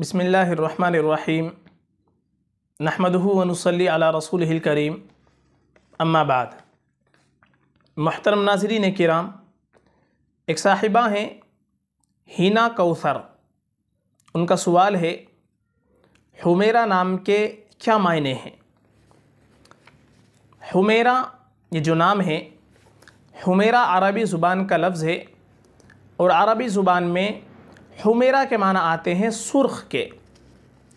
बसमीम नहमदूनसली अला रसूल करीम अम्माबाद महतरम नाजरीन कराम एक साहिबा हैं हीना कौसर उनका सवाल है हुमेरा नाम के क्या मायने हैं हुमेरा ये जो नाम है हुमेरा अरबी ज़ुबान का लफ्ज़ है और अरबी ज़ुबान में हुमेरा के माना आते हैं सुर्ख के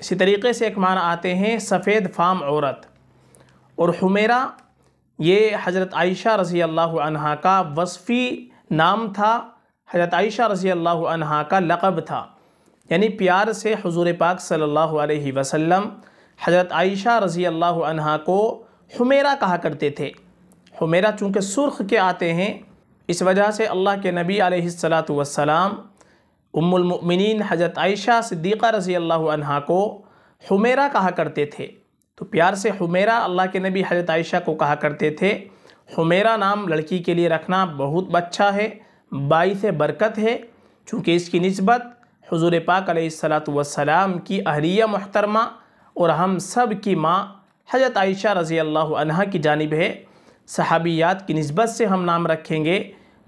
इसी तरीके से एक माना आते हैं सफ़ेद फाम औरत और हुमेरा ये हज़रत आयशा रज़ी अल्लाह का वसफ़ी नाम था हज़रत आयशा रज़ी अल्लाह का लक़ब था यानी प्यार से हजूर पाक सल्लल्लाहु अलैहि वसल्लम हज़रत आयशा रज़ी अल्लाह को हुमेरा कहा करते थे हुमेरा चूँकि सुर्ख के आते हैं इस वजह से अल्लाह के नबी वसलाम उम्मिन हज़रत आयशा सिद्दीक़ा रज़ी अल्लाह को हुमेरा कहा करते थे तो प्यार से हुमेरा अल्लाह के नबी हज़रत आयशा को कहा करते थे हुमेरा नाम लड़की के लिए रखना बहुत अच्छा है बाईस बरकत है चूँकि इसकी नस्बत हजूर पाक सलाम की अहलिया महतरमा और हम सब की माँ हजरत आयशा रज़ी अल्लाह की जानब है सहाबियात की नस्बत से हम नाम रखेंगे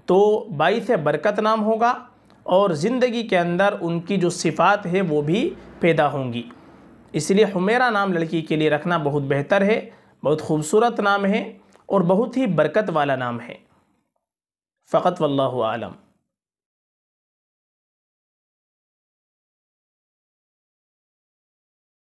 तो बाईस बरकत नाम होगा और ज़िंदगी के अंदर उनकी जो सिफ़ात है वो भी पैदा होंगी इसलिए हुमेरा नाम लड़की के लिए रखना बहुत बेहतर है बहुत खूबसूरत नाम है और बहुत ही बरकत वाला नाम है फ़कत वल्लम